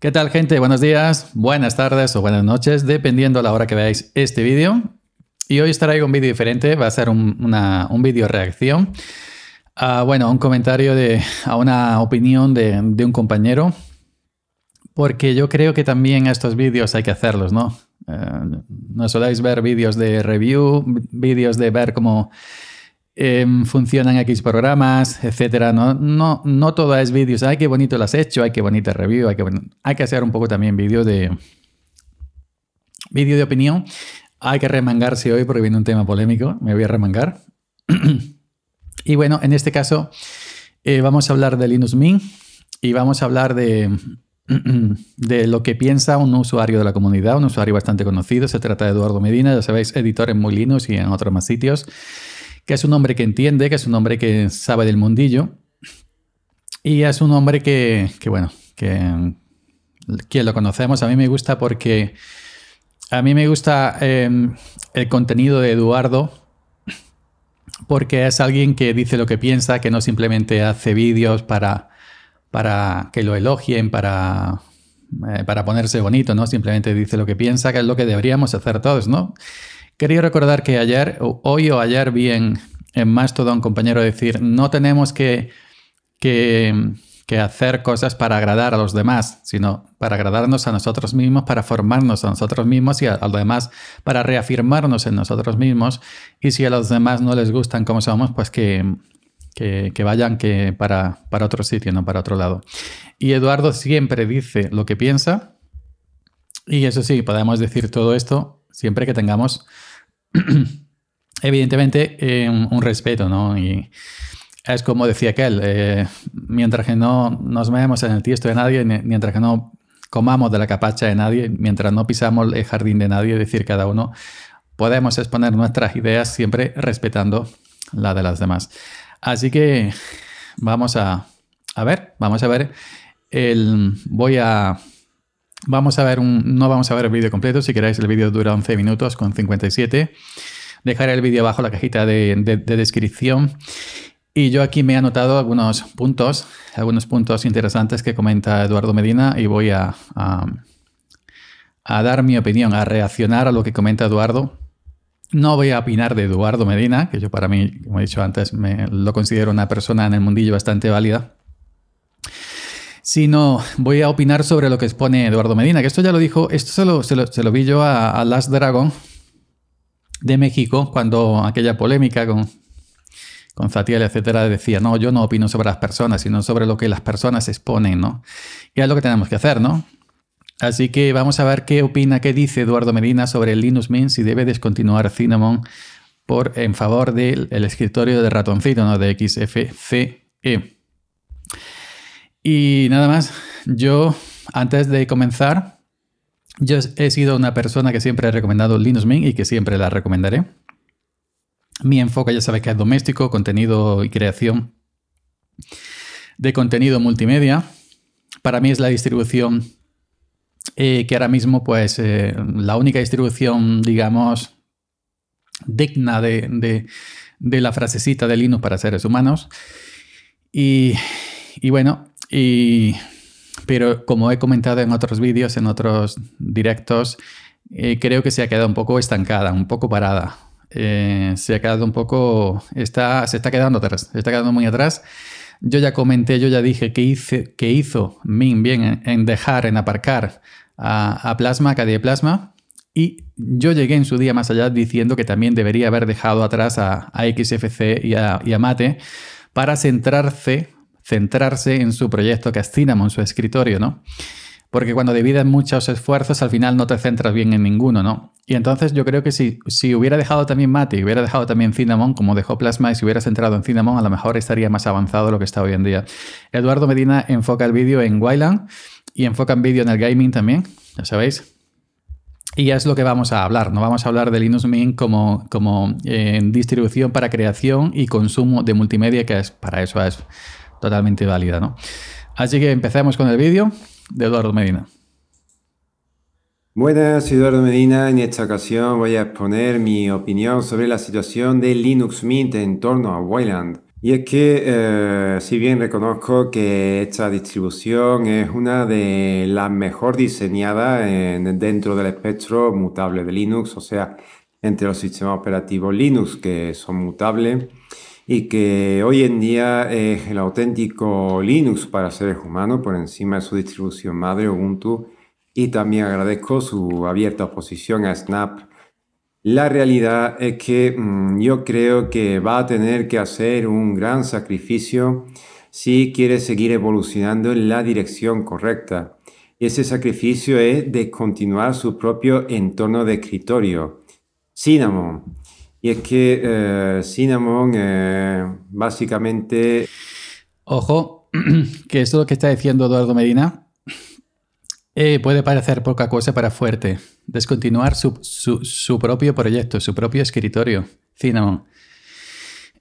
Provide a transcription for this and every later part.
¿Qué tal gente? Buenos días, buenas tardes o buenas noches, dependiendo a la hora que veáis este vídeo. Y hoy os traigo un vídeo diferente, va a ser un, vídeo reacción a, ah, bueno, un comentario de, a una opinión de, un compañero, porque yo creo que también estos vídeos hay que hacerlos, ¿no? Eh, no soláis ver vídeos de review, vídeos de ver cómo Em, funcionan X programas, etcétera. No, no, no todo es vídeos. Ay, qué bonito lo has hecho, ay, qué bonita review, Hay que hacer un poco también vídeo de. Vídeo de opinión. Hay que remangarse hoy porque viene un tema polémico. Me voy a remangar. y bueno, en este caso, eh, vamos a hablar de Linux Mint y vamos a hablar de, de lo que piensa un usuario de la comunidad, un usuario bastante conocido. Se trata de Eduardo Medina, ya sabéis, editor en Muy Linux y en otros más sitios que es un hombre que entiende, que es un hombre que sabe del mundillo y es un hombre que, bueno, que quien lo conocemos a mí me gusta porque a mí me gusta em, el contenido de Eduardo porque es alguien que dice lo que piensa, que no simplemente hace vídeos para, para que lo elogien, para, eh, para ponerse bonito, ¿no? Simplemente dice lo que piensa, que es lo que deberíamos hacer todos, ¿no? Quería recordar que ayer, hoy o ayer vi en, en Mastodon un compañero decir, no tenemos que, hacer cosas para agradar a los demás, sino para agradarnos a nosotros mismos, para formarnos a nosotros mismos y a, los demás, para reafirmarnos en nosotros mismos. Y si a los demás no les gustan como somos, pues que, vayan que para otro sitio, no para otro lado. Y Eduardo siempre dice lo que piensa. Y eso sí, podemos decir todo esto siempre que tengamos evidentemente, eh, un, respeto, ¿no? Y es como decía aquel, eh, mientras que no nos metemos en el tiesto de nadie, mientras que no comamos de la capacha de nadie, mientras no pisamos el jardín de nadie, es decir, cada uno, podemos exponer nuestras ideas siempre respetando la de las demás. Así que vamos a, a ver, vamos a ver. El, voy a Vamos a ver un, no vamos a ver el vídeo completo, si queréis el vídeo dura 11 minutos con 57. Dejaré el vídeo abajo en la cajita de, descripción. Y yo aquí me he anotado algunos puntos, algunos puntos interesantes que comenta Eduardo Medina y voy a, a, dar mi opinión, a reaccionar a lo que comenta Eduardo. No voy a opinar de Eduardo Medina, que yo para mí, como he dicho antes, me lo considero una persona en el mundillo bastante válida sino voy a opinar sobre lo que expone Eduardo Medina, que esto ya lo dijo, esto se lo, se lo, vi yo a, Last Dragon de México, cuando aquella polémica con, con Zatiel, etcétera, decía, no, yo no opino sobre las personas, sino sobre lo que las personas exponen, ¿no? Y es lo que tenemos que hacer, ¿no? Así que vamos a ver qué opina, qué dice Eduardo Medina sobre Linux Mint, si debe descontinuar Cinnamon por, en favor del escritorio de ratoncito, ¿no? De XFCE. Y nada más, yo antes de comenzar, yo he sido una persona que siempre he recomendado Linux Mint y que siempre la recomendaré. Mi enfoque ya sabes que es doméstico, contenido y creación de contenido multimedia. Para mí es la distribución eh, que ahora mismo, pues, eh, la única distribución, digamos, digna de, la frasecita de Linux para seres humanos. Y, y bueno, y, pero como he comentado en otros vídeos, en otros directos, eh, creo que se ha quedado un poco estancada, un poco parada. Eh, se ha quedado un poco, está, se está quedando atrás, se está quedando muy atrás. Yo ya comenté, yo ya dije que, hice, que hizo Min bien en, dejar, en aparcar a, Plasma, a KDE Plasma. Y yo llegué en su día más allá diciendo que también debería haber dejado atrás a, XFC y a, y a Mate para centrarse centrarse en su proyecto que es Cinnamon, su escritorio, ¿no? Porque cuando divides muchos esfuerzos, al final no te centras bien en ninguno, ¿no? Y entonces yo creo que si, si hubiera dejado también Mati, hubiera dejado también Cinnamon, como dejó Plasma, y si hubiera centrado en Cinnamon, a lo mejor estaría más avanzado lo que está hoy en día. Eduardo Medina enfoca el vídeo en Wayland y enfoca el vídeo en el gaming también, ya sabéis. Y es lo que vamos a hablar, no vamos a hablar de Linux Mint como, como eh, distribución para creación y consumo de multimedia, que es para eso es totalmente válida, ¿no? Así que empecemos con el vídeo de Eduardo Medina. Buenas, Eduardo Medina. En esta ocasión voy a exponer mi opinión sobre la situación de Linux Mint en torno a Wayland. Y es que, eh, si bien reconozco que esta distribución es una de las mejor diseñadas en, dentro del espectro mutable de Linux, o sea, entre los sistemas operativos Linux que son mutables, y que hoy en día es el auténtico Linux para seres humanos por encima de su distribución madre Ubuntu y también agradezco su abierta oposición a Snap. La realidad es que mm, yo creo que va a tener que hacer un gran sacrificio si quiere seguir evolucionando en la dirección correcta. Y ese sacrificio es descontinuar su propio entorno de escritorio, Cinnamon. Y es que eh, Cinnamon eh, básicamente... Ojo, que esto lo que está diciendo Eduardo Medina eh, puede parecer poca cosa para Fuerte. Descontinuar su, propio proyecto, su propio escritorio, Cinnamon.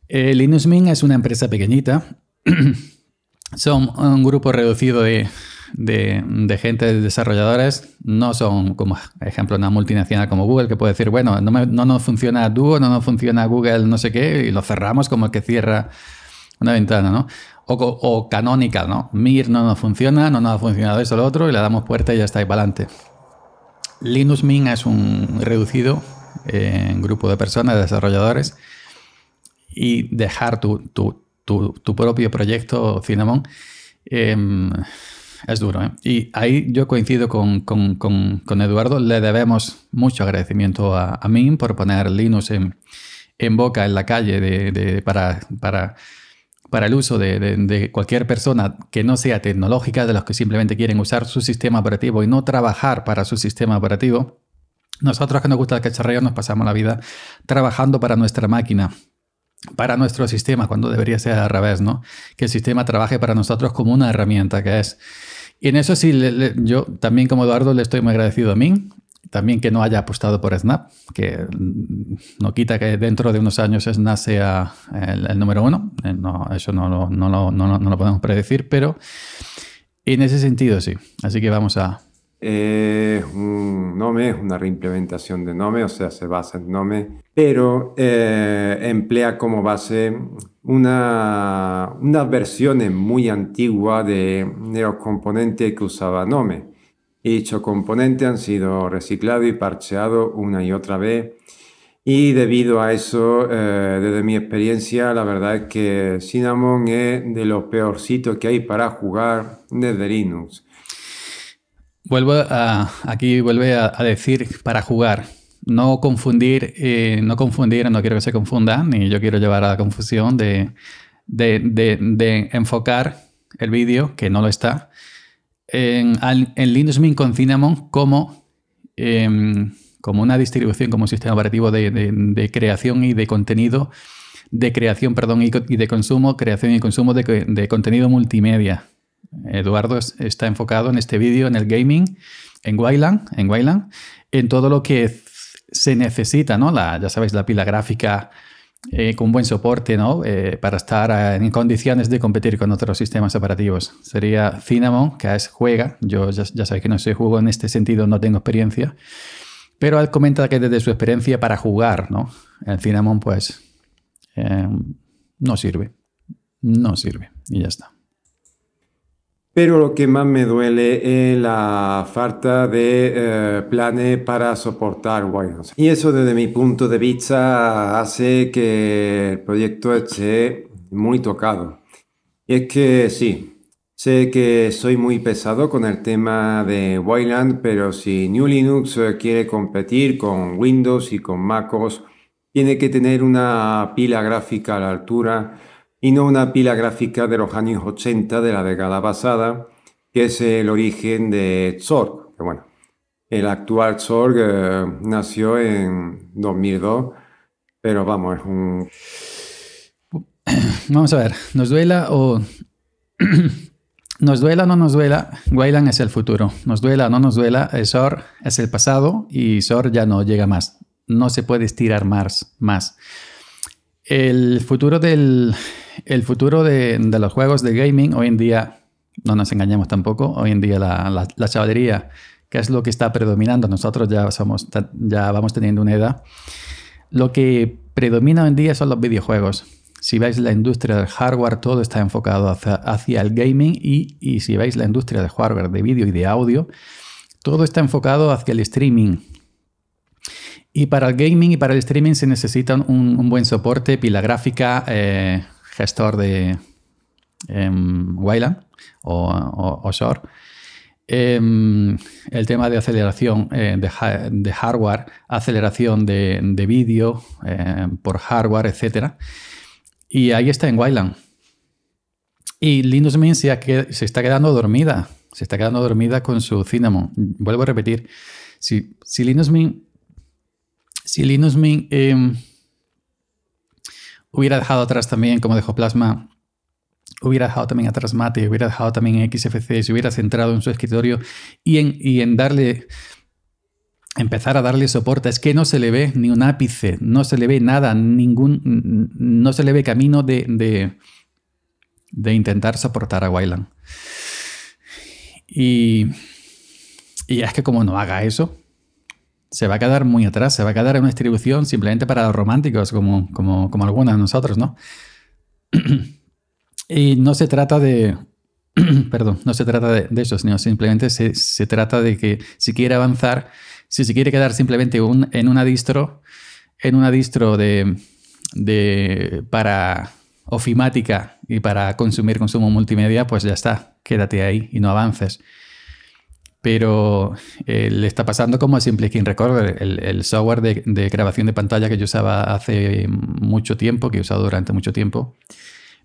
Linux es una empresa pequeñita. Son un grupo reducido de de, gente, de desarrolladores, no son, como ejemplo, una multinacional como Google que puede decir, bueno, no, no nos funciona Duo, no nos funciona Google no sé qué, y lo cerramos como el que cierra una ventana, ¿no? O, o Canonical, ¿no? Mir no nos funciona, no nos ha funcionado eso, lo otro, y le damos puerta y ya está ahí para adelante. Linux Mint es un reducido eh, grupo de personas, desarrolladores, y dejar tu, tu, tu, tu propio proyecto Cinnamon. Em, es duro, ¿eh? Y ahí yo coincido con, Eduardo. Le debemos mucho agradecimiento a, a por poner Linux en, boca, en la calle, de, para, para, para, el uso de, de, cualquier persona que no sea tecnológica, de los que simplemente quieren usar su sistema operativo y no trabajar para su sistema operativo. Nosotros que nos gusta el cacharreo nos pasamos la vida trabajando para nuestra máquina, para nuestro sistema, cuando debería ser al revés, ¿no? Que el sistema trabaje para nosotros como una herramienta que es y en eso sí, yo también como Eduardo le estoy muy agradecido a mí también que no haya apostado por Snap, que mm, no quita que dentro de unos años Snap sea eh, el, número uno, eh, no, eso no, no, no, no lo podemos predecir, pero en ese sentido sí, así que vamos a, es un Nome, es una reimplementación de Nome, o sea, se basa en Nome, pero eh, emplea como base una, una versión muy antigua de, neocomponente los componentes que usaba Nome. Y dichos componentes han sido reciclados y parcheados una y otra vez. Y debido a eso, eh, desde mi experiencia, la verdad es que Cinnamon es de los peorcitos que hay para jugar desde Linux. Vuelvo a, aquí vuelve a, decir para jugar. No confundir, eh, no confundir, no quiero que se confundan, ni yo quiero llevar a la confusión de, enfocar el vídeo, que no lo está, en, Linux Mint con Cinnamon como, em, como una distribución, como un sistema operativo de, creación y de contenido, de creación, perdón, y, de consumo, creación y consumo de contenido multimedia. Eduardo está enfocado en este vídeo en el gaming, en Wayland, en Wayland, en todo lo que se necesita, ¿no? La, ya sabéis, la pila gráfica eh, con buen soporte, ¿no? Eh, para estar eh, en condiciones de competir con otros sistemas operativos. Sería Cinnamon, que es juega. Yo ya, sabéis que no soy juego en este sentido, no tengo experiencia. Pero él comenta que desde su experiencia para jugar, ¿no? El Cinnamon, pues, no sirve. No sirve. Y ya está pero lo que más me duele es la falta de eh, planes para soportar Windows. Y eso desde mi punto de vista hace que el proyecto esté muy tocado. Y es que sí, sé que soy muy pesado con el tema de Wayland, pero si New Linux quiere competir con Windows y con MacOS, tiene que tener una pila gráfica a la altura y no una pila gráfica de los años 80 de la década pasada, que es el origen de Zorg. Que bueno, el actual Zorg eh, nació en 2002, pero vamos, es un... Vamos a ver, nos duela o... nos duela o no nos duela, Wayland es el futuro. Nos duela o no nos duela, Sor eh, es el pasado y Sor ya no llega más. No se puede estirar más. más. El futuro del, el futuro de, los juegos de gaming hoy en día, no nos engañemos tampoco, hoy en día la, chavalería, que es lo que está predominando, nosotros ya, somos, ya vamos teniendo una edad, lo que predomina hoy en día son los videojuegos. Si veis la industria del hardware, todo está enfocado hacia, el gaming y, si veis la industria del hardware de vídeo y de audio, todo está enfocado hacia el streaming. Y para el gaming y para el streaming se necesita un, buen soporte, pila gráfica, eh, gestor de eh, Wayland o, o, SOR. Em, el tema de aceleración eh, de, hardware, aceleración de, vídeo em, por hardware, etc. Y ahí está en Wayland. Y Linux Mint se, está quedando dormida. Se está quedando dormida con su Cinnamon. Vuelvo a repetir. Si, si Linux Mint, si Linux Mint hubiera dejado atrás también, como dejó Plasma, hubiera dejado también atrás Mate, hubiera dejado también XFC, se hubiera centrado en su escritorio y en, darle empezar a darle soporte. Es que no se le ve ni un ápice, no se le ve nada, ningún, no se le ve camino de, de, de intentar soportar a Wayland. Y, y es que como no haga eso, se va a quedar muy atrás, se va a quedar en una distribución simplemente para los románticos, como, como, algunos de nosotros, ¿no? y no se trata de. perdón, no se trata de, eso, sino simplemente se, trata de que si quiere avanzar, si se quiere quedar simplemente en una distro, en una distro de para ofimática y para consumir consumo multimedia, pues ya está, quédate ahí y no avances pero eh, le está pasando como a Simple Skin Recorder, el, software de, grabación de pantalla que yo usaba hace mucho tiempo, que he usado durante mucho tiempo.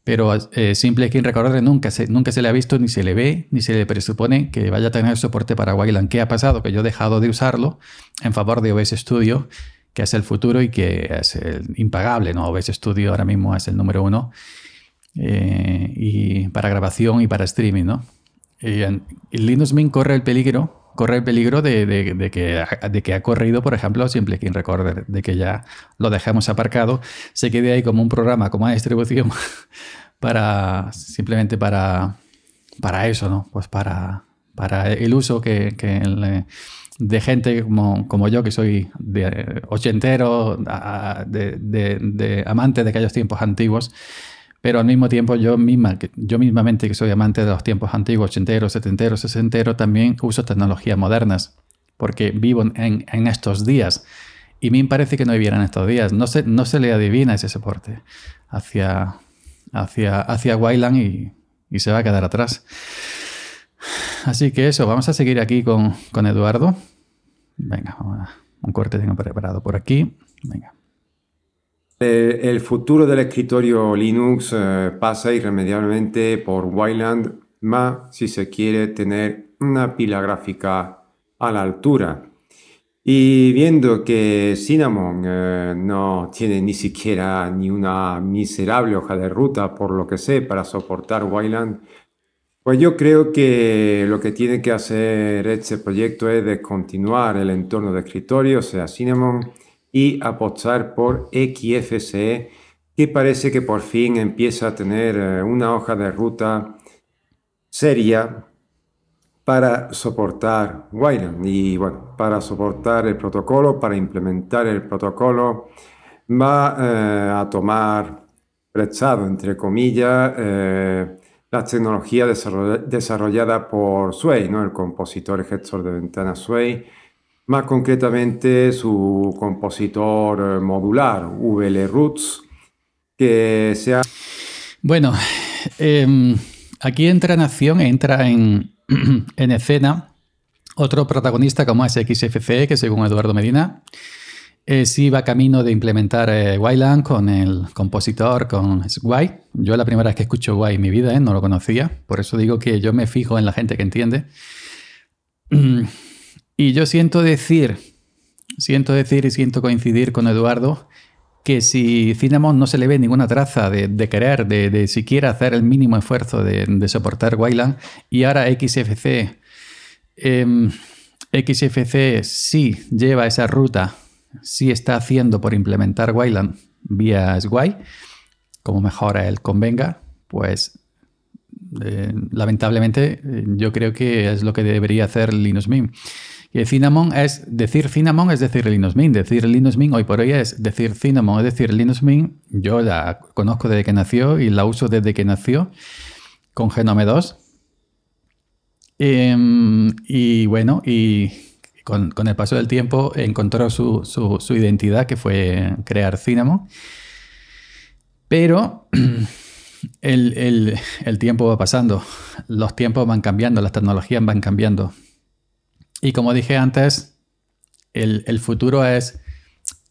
Pero a eh, Simple Skin Recorder nunca se, nunca se le ha visto, ni se le ve, ni se le presupone que vaya a tener soporte para Wayland. ¿Qué ha pasado? Que yo he dejado de usarlo en favor de OBS Studio, que es el futuro y que es el impagable. ¿no? OBS Studio ahora mismo es el número uno eh, y para grabación y para streaming, ¿no? Y, Linux Mint corre el peligro corre el peligro de, de, que, de, que, ha corrido, por ejemplo, Simple King Recorder, de que ya lo dejamos aparcado, se quede ahí como un programa, como una distribución, para simplemente para, para eso, ¿no? Pues para, para el uso que, de gente como, como, yo, que soy de ochentero, de amante de aquellos tiempos antiguos, pero al mismo tiempo yo misma, yo mismamente que soy amante de los tiempos antiguos, ochentero, setenteros, sesentero, también uso tecnologías modernas porque vivo en, estos días. Y a me parece que no vivieran estos días. No se, no se le adivina ese soporte hacia, hacia, hacia Wayland y, se va a quedar atrás. Así que eso, vamos a seguir aquí con, Eduardo. Venga, un corte tengo preparado por aquí. Venga. Eh, el futuro del escritorio Linux eh, pasa irremediablemente por Wayland, más si se quiere tener una pila gráfica a la altura. Y viendo que Cinnamon eh, no tiene ni siquiera ni una miserable hoja de ruta, por lo que sé, para soportar Wayland, pues yo creo que lo que tiene que hacer este proyecto es descontinuar el entorno de escritorio, o sea, Cinnamon, y apostar por XFCE, que parece que por fin empieza a tener eh, una hoja de ruta seria para soportar Wayland y bueno, para soportar el protocolo, para implementar el protocolo, va eh, a tomar prestado, entre comillas, eh, la tecnología desarrollada por Sway, ¿no? el compositor y gestor de ventanas Sway, más concretamente su compositor eh, modular, VL Roots, que sea... Bueno, em, aquí entra en acción, entra en, escena otro protagonista como es e, que según Eduardo Medina, sí va camino de implementar eh, con el compositor, con Guay. Yo la primera vez que escucho Guay en mi vida, eh, no lo conocía, por eso digo que yo me fijo en la gente que entiende. Y yo siento decir, siento decir y siento coincidir con Eduardo que si Cinnamon no se le ve ninguna traza de, querer, de, siquiera hacer el mínimo esfuerzo de, soportar Wayland, y ahora XFC, em, XFC sí lleva esa ruta, sí está haciendo por implementar Wayland vía SWAY, como mejora el convenga, pues eh, lamentablemente eh, yo creo que es lo que debería hacer Linux Mint. Y cinnamon es decir cinnamon, es decir Linux Mint. Decir Linux Mint hoy por hoy es decir cinnamon, es decir Linux Mint. Yo la conozco desde que nació y la uso desde que nació con Genome em, 2. y bueno, y con, el paso del tiempo encontró su, su, identidad, que fue crear cinnamon. Pero el tiempo va pasando, los tiempos van cambiando, las tecnologías van cambiando. Y como dije antes, el, futuro es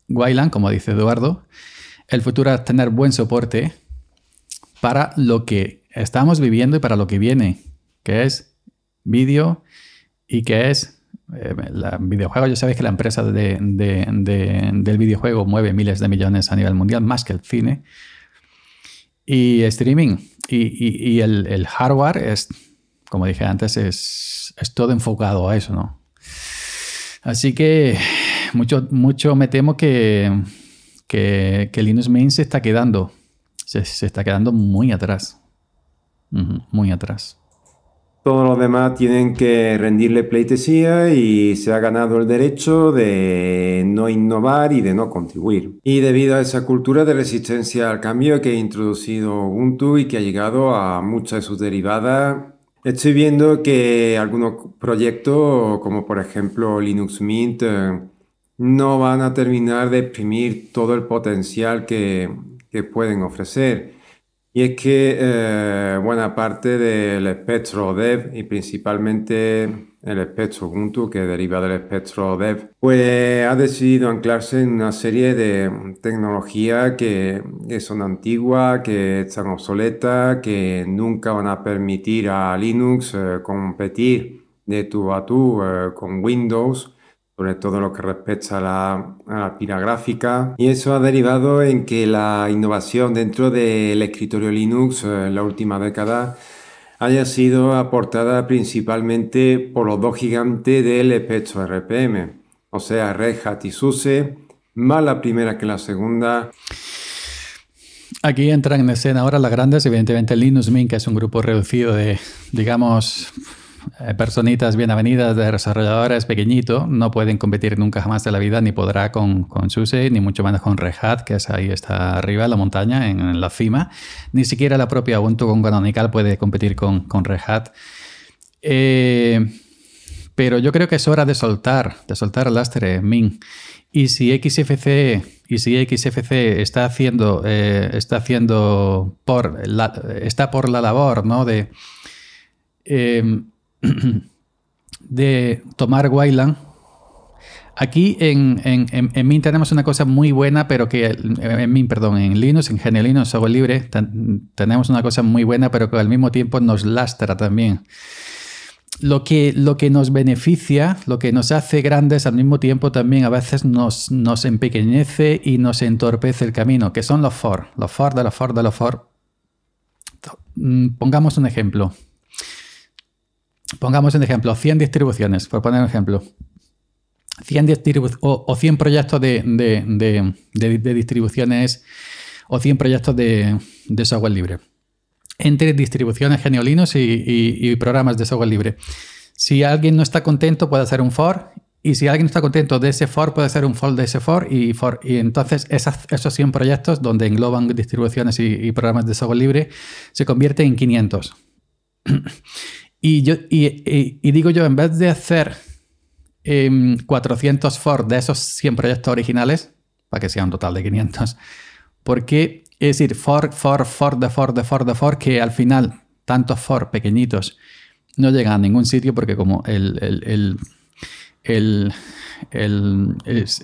Wayland, como dice Eduardo. El futuro es tener buen soporte para lo que estamos viviendo y para lo que viene, que es vídeo y que es videojuegos. Eh, videojuego. Ya sabéis que la empresa del videojuego mueve miles de millones a nivel mundial, más que el cine. Y streaming. Y, el, hardware es, como dije antes, es todo enfocado a eso, ¿no? Así que mucho, mucho me temo que, que, Linux Mint se está quedando, se, está quedando muy atrás, muy atrás. Todos los demás tienen que rendirle pleitesía y se ha ganado el derecho de no innovar y de no contribuir. Y debido a esa cultura de resistencia al cambio que ha introducido Ubuntu y que ha llegado a muchas de sus derivadas, Estoy viendo que algunos proyectos, como por ejemplo Linux Mint, eh, no van a terminar de exprimir todo el potencial que, pueden ofrecer. Y es que eh, buena parte del espectro dev y principalmente el espectro Ubuntu, que deriva del espectro Dev, pues ha decidido anclarse en una serie de tecnologías que, son antiguas, que están obsoletas, que nunca van a permitir a Linux eh, competir de tú a tú eh, con Windows sobre todo lo que respecta a la, a gráfica. Y eso ha derivado en que la innovación dentro del escritorio Linux eh, en la última década haya sido aportada principalmente por los dos gigantes del espectro RPM, o sea, Red Hat y SUSE, más la primera que la segunda. Aquí entran en escena ahora las grandes, evidentemente Linux Mint, que es un grupo reducido de, digamos, eh, personitas bienvenidas de desarrolladores pequeñito no pueden competir nunca jamás de la vida, ni podrá con, con SUSE, ni mucho menos con Red que es ahí está arriba en la montaña, en, la cima. Ni siquiera la propia Ubuntu con Canonical puede competir con, Rehat. Eh, pero yo creo que es hora de soltar, de soltar el lastre, Min. Y si XFC, y si XFC está haciendo, eh, está haciendo por la, está por la labor, ¿no? De de tomar Wayland. Aquí en, en, Mint tenemos una cosa muy buena, pero que en Mint, perdón, en Linux, en General Linux, software libre, tenemos una cosa muy buena, pero que al mismo tiempo nos lastra también. Lo que, lo que nos beneficia, lo que nos hace grandes, al mismo tiempo también a veces nos, nos empequeñece y nos entorpece el camino, que son los for, los for de los for de los for. Mm, pongamos un ejemplo pongamos en ejemplo 100 distribuciones, por poner un ejemplo. 100 o, 100 proyectos de, distribuciones o 100 proyectos de, software libre. Entre distribuciones geniolinos y, programas de software libre. Si alguien no está contento, puede hacer un for Y si alguien no está contento de ese for puede hacer un for de ese for Y, for, y entonces esos 100 proyectos, donde engloban distribuciones y, y programas de software libre, se convierten en 500. Y, yo, digo yo, en vez de hacer 400 em, for de esos 100 proyectos originales, para que sea un total de 500, porque es decir, for for for de for de for de for que al final tantos for pequeñitos no llegan a ningún sitio porque como el,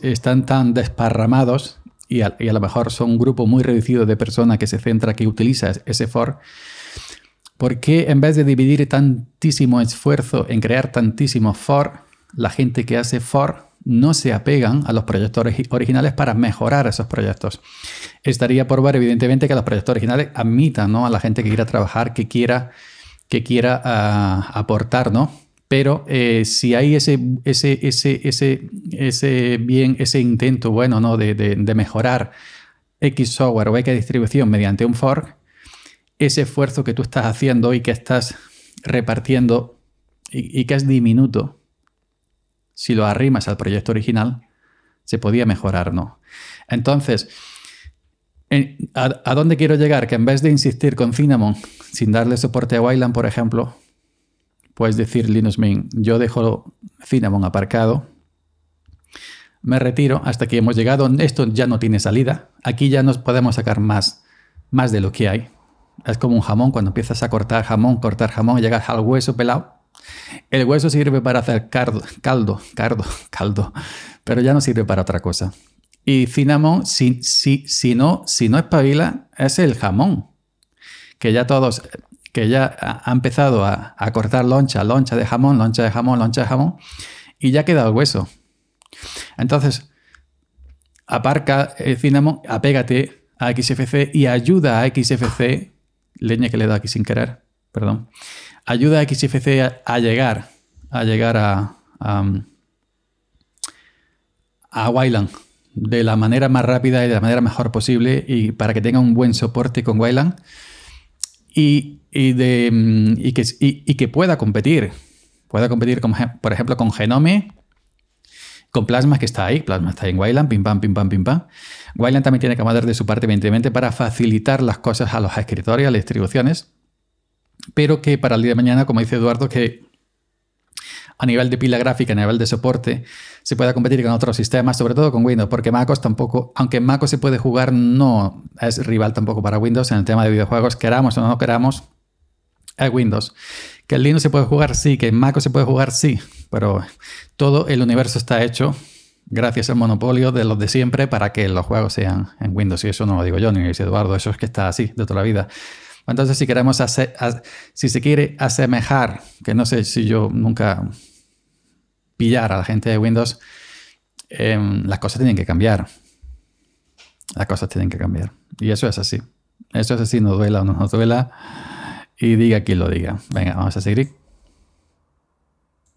están tan desparramados y a, y a, lo mejor son un grupo muy reducido de personas que se centra, que utiliza ese for ¿Por qué en vez de dividir tantísimo esfuerzo en crear tantísimos for, la gente que hace for no se apegan a los proyectos originales para mejorar esos proyectos? Estaría por ver, evidentemente, que los proyectos originales admitan ¿no? a la gente que quiera trabajar, que quiera, que quiera ah, aportar, Pero eh, si hay ese, ese, ese, bien, ese intento bueno ¿no? de, de mejorar X software o X distribución mediante un fork, ese esfuerzo que tú estás haciendo y que estás repartiendo y, que es diminuto, si lo arrimas al proyecto original, se podía mejorar, ¿no? Entonces, ¿a, dónde quiero llegar? Que en vez de insistir con Cinnamon sin darle soporte a Wayland, por ejemplo, puedes decir Linux Mint, yo dejo Cinnamon aparcado, me retiro hasta que hemos llegado, esto ya no tiene salida, aquí ya nos podemos sacar más, más de lo que hay, es como un jamón, cuando empiezas a cortar jamón, cortar jamón, llegas al hueso pelado. El hueso sirve para hacer caldo, caldo, caldo, caldo, pero ya no sirve para otra cosa. Y cinnamon, si, si, si no, si no espabila, es el jamón, que ya todos, que ya ha empezado a, a cortar loncha, loncha de jamón, loncha de jamón, loncha de jamón, y ya queda el hueso. Entonces, aparca el cinnamon, apégate a XFC y ayuda a XFC leña que le da aquí sin querer, perdón, ayuda a XFC a, llegar, a llegar a, um, a, Wayland de la manera más rápida y de la manera mejor posible y para que tenga un buen soporte con Wayland y, y, de, um, y, que, y, que pueda competir. Pueda competir, con, por ejemplo, con Genome con Plasma que está ahí, Plasma está en Wayland, pim pam, pim pam, pim pam. Wayland también tiene que mandar de su parte, evidentemente, para facilitar las cosas a los escritorios, a las distribuciones, pero que para el día de mañana, como dice Eduardo, que a nivel de pila gráfica, a nivel de soporte, se pueda competir con otros sistemas, sobre todo con Windows, porque MacOS tampoco, aunque MacOS se puede jugar, no es rival tampoco para Windows en el tema de videojuegos, queramos o no queramos, es Windows. Que el Linux se puede jugar, sí. Que el Mac se puede jugar, sí. Pero todo el universo está hecho gracias al monopolio de los de siempre para que los juegos sean en Windows. Y eso no lo digo yo, ni dice Eduardo. Eso es que está así de toda la vida. Entonces, si queremos hacer, si se quiere asemejar, que no sé si yo nunca pillar a la gente de Windows, em, las cosas tienen que cambiar. Las cosas tienen que cambiar. Y eso es así. Eso es así, nos duela o no nos duela. Y diga quien lo diga. Venga, vamos a seguir.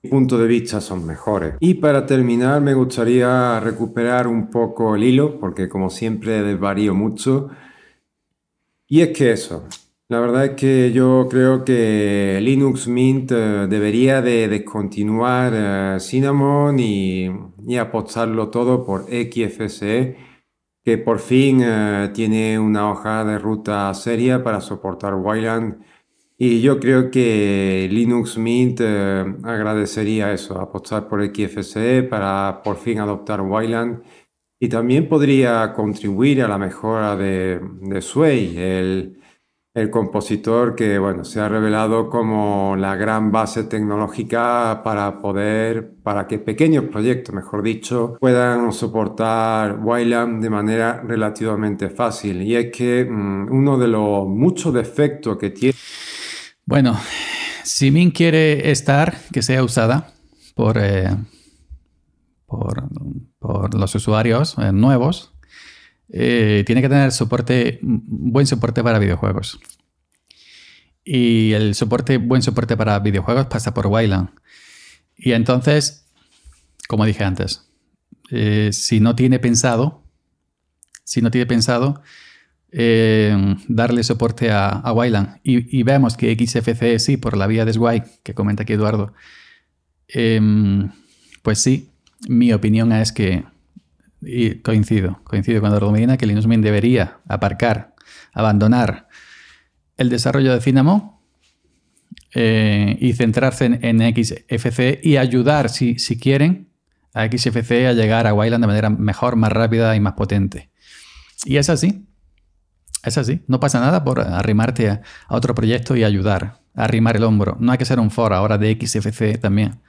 Punto de vista son mejores. Y para terminar, me gustaría recuperar un poco el hilo, porque como siempre desvarío mucho. Y es que eso, la verdad es que yo creo que Linux Mint eh, debería de descontinuar eh, Cinnamon y, y apostarlo todo por XFCE, que por fin eh, tiene una hoja de ruta seria para soportar Wayland y yo creo que Linux Mint eh, agradecería eso, apostar por el para por fin adoptar Wayland y también podría contribuir a la mejora de, Sway, el, compositor que bueno, se ha revelado como la gran base tecnológica para poder, para que pequeños proyectos, mejor dicho, puedan soportar Wayland de manera relativamente fácil. Y es que mm, uno de los muchos defectos que tiene... Bueno, si Min quiere estar, que sea usada por, eh, por, los usuarios eh, nuevos, eh, tiene que tener soporte, buen soporte para videojuegos. Y el soporte, buen soporte para videojuegos pasa por Wayland. Y entonces, como dije antes, si no tiene pensado, si no tiene pensado eh, darle soporte a, Wayland. Y, vemos que XFC sí, por la vía de SWI, que comenta aquí Eduardo. Em, pues sí, mi opinión es que y coincido, coincido con Eduardo Medina que Linux Mint debería aparcar, abandonar el desarrollo de Cinnamon eh, y centrarse en, XFC XFCE y ayudar, si, si quieren, a XFC a llegar a Wayland de manera mejor, más rápida y más potente. Y es así, es así, no pasa nada por arrimarte a, otro proyecto y ayudar, arrimar el hombro. No hay que ser un foro ahora de XFC también.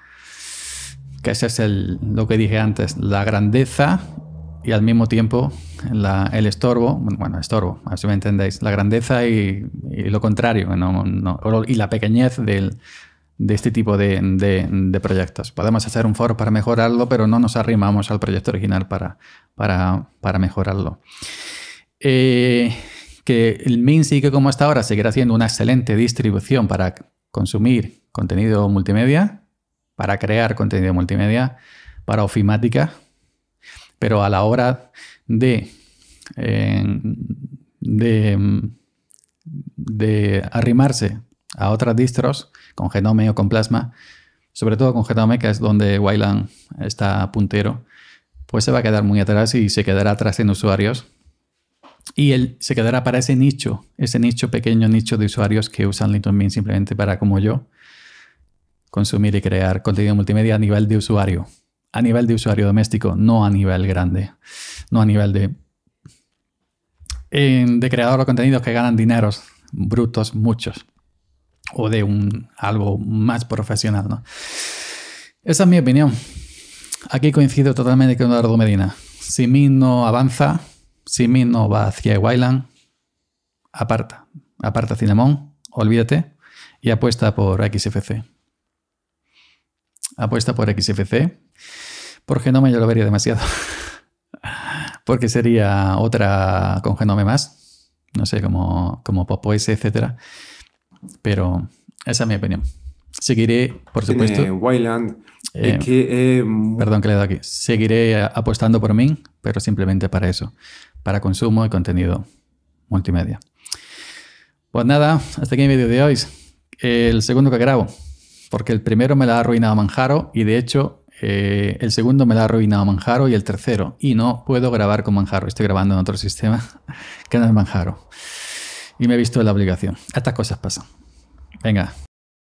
Que ese es lo que dije antes, la grandeza y al mismo tiempo el estorbo, bueno, estorbo, así me entendéis, la grandeza y, lo contrario, y la pequeñez de este tipo de, proyectos. Podemos hacer un foro para mejorarlo, pero no nos arrimamos al proyecto original para, para, para mejorarlo. Eh, que el Mint sigue como hasta ahora, seguirá siendo una excelente distribución para consumir contenido multimedia, para crear contenido multimedia, para ofimática, pero a la hora de, eh, de, de arrimarse a otras distros, con Genome o con Plasma, sobre todo con Genome, que es donde Wayland está puntero, pues se va a quedar muy atrás y se quedará atrás en usuarios y él se quedará para ese nicho, ese nicho pequeño, nicho de usuarios que usan LinkedIn simplemente para, como yo, consumir y crear contenido multimedia a nivel de usuario, a nivel de usuario doméstico, no a nivel grande, no a nivel de, de creador de contenidos que ganan dineros brutos muchos o de un, algo más profesional. ¿no? Esa es mi opinión. Aquí coincido totalmente con Eduardo Medina. Si mí no avanza, Min no va hacia Wayland, aparta, aparta Cinnamon, olvídate, y apuesta por XFC. Apuesta por XFC, por Genome yo lo vería demasiado, porque sería otra con Genome más, no sé, como, como S, etc. Pero esa es mi opinión. Seguiré, por supuesto. Wayland, eh, perdón que le he dado aquí. Seguiré apostando por Min, pero simplemente para eso para consumo y contenido multimedia. Pues nada, hasta aquí el vídeo de hoy. El segundo que grabo, porque el primero me la ha arruinado Manjaro y de hecho eh, el segundo me la ha arruinado Manjaro y el tercero. Y no puedo grabar con Manjaro, estoy grabando en otro sistema que no es Manjaro. Y me he visto la obligación. Estas cosas pasan. Venga,